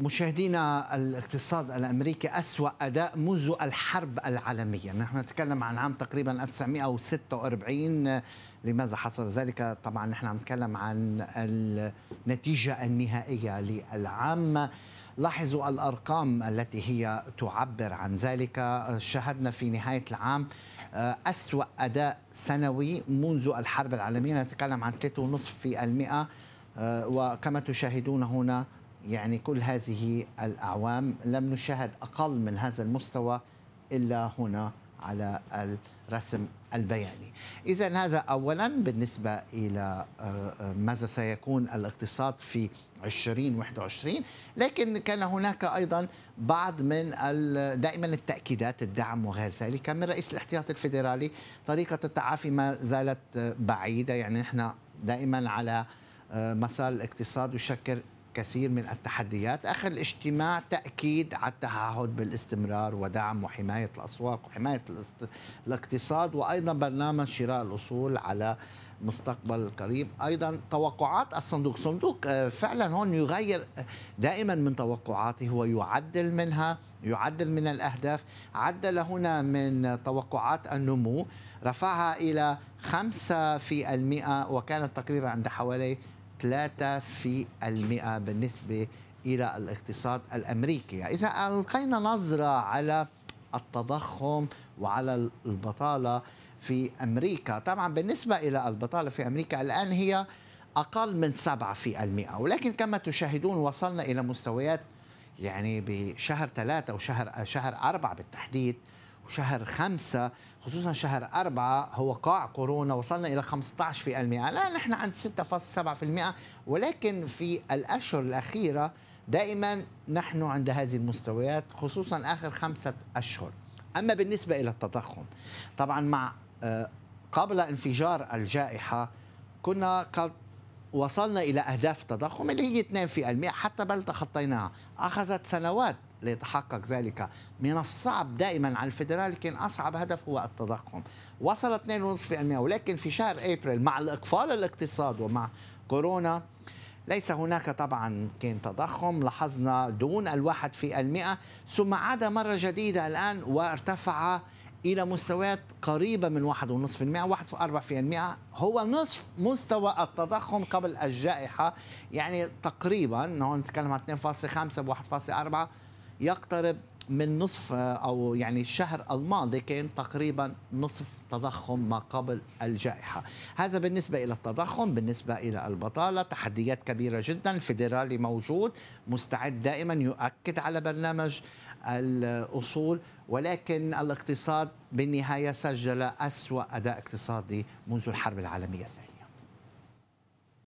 مشاهدينا الاقتصاد الامريكي اسوا اداء منذ الحرب العالميه نحن نتكلم عن عام تقريبا 1946 لماذا حصل ذلك طبعا نحن عم نتكلم عن النتيجه النهائيه للعام لاحظوا الارقام التي هي تعبر عن ذلك شهدنا في نهايه العام آه، اسوا اداء سنوي منذ الحرب العالميه نتكلم عن 3.5% آه، وكما تشاهدون هنا يعني كل هذه الأعوام لم نشاهد أقل من هذا المستوى إلا هنا على الرسم البياني إذا هذا أولا بالنسبة إلى آه، ماذا سيكون الاقتصاد في 2021 لكن كان هناك أيضا بعض من دائما التأكيدات الدعم وغير ذلك من رئيس الاحتياط الفيدرالي طريقة التعافي ما زالت بعيدة يعني نحن دائما على آه، مسار الاقتصاد يشكل كثير من التحديات آخر الاجتماع تأكيد على التعهد بالاستمرار ودعم وحماية الأسواق وحماية الاقتصاد وأيضا برنامج شراء الأصول على مستقبل القريب ايضا توقعات الصندوق صندوق آه، فعلا هون يغير آه، دائما من توقعاته ويعدل منها يعدل من الاهداف عدل هنا من توقعات النمو رفعها الى 5% وكانت تقريبا عند حوالي 3 بالنسبة إلى الاقتصاد الأمريكي يعني إذا ألقينا نظرة على التضخم وعلى البطالة في أمريكا طبعا بالنسبة إلى البطالة في أمريكا الآن هي أقل من 7% ولكن كما تشاهدون وصلنا إلى مستويات يعني بشهر ثلاثة أو شهر أربعة بالتحديد وشهر خمسة خصوصا شهر أربعة هو قاع كورونا وصلنا إلى 15% الآن نحن عند 6.7% ولكن في الأشهر الأخيرة دائما نحن عند هذه المستويات خصوصا آخر خمسة أشهر أما بالنسبة إلى التضخم طبعا مع آه، قبل انفجار الجائحة كنا قد وصلنا إلى أهداف التضخم اللي هي 2% حتى بل تخطيناها أخذت سنوات ليتحقق ذلك من الصعب دائما على الفدرالي كان أصعب هدف هو التضخم وصل 2.5% ولكن في شهر أبريل مع الإقفال الاقتصاد ومع كورونا ليس هناك طبعا كان تضخم لاحظنا دون الواحد في المئة ثم عاد مرة جديدة الآن وارتفع إلى مستويات قريبة من 1.5% 1.4% هو نصف مستوى التضخم قبل الجائحة يعني تقريبا هون نتكلم عن 2.5 و 1.4 يقترب من نصف آه، او يعني الشهر الماضي كان تقريبا نصف تضخم ما قبل الجائحه، هذا بالنسبه الى التضخم، بالنسبه الى البطاله تحديات كبيره جدا، الفيدرالي موجود مستعد دائما يؤكد على برنامج الاصول ولكن الاقتصاد بالنهايه سجل اسوا اداء اقتصادي منذ الحرب العالميه الثانيه.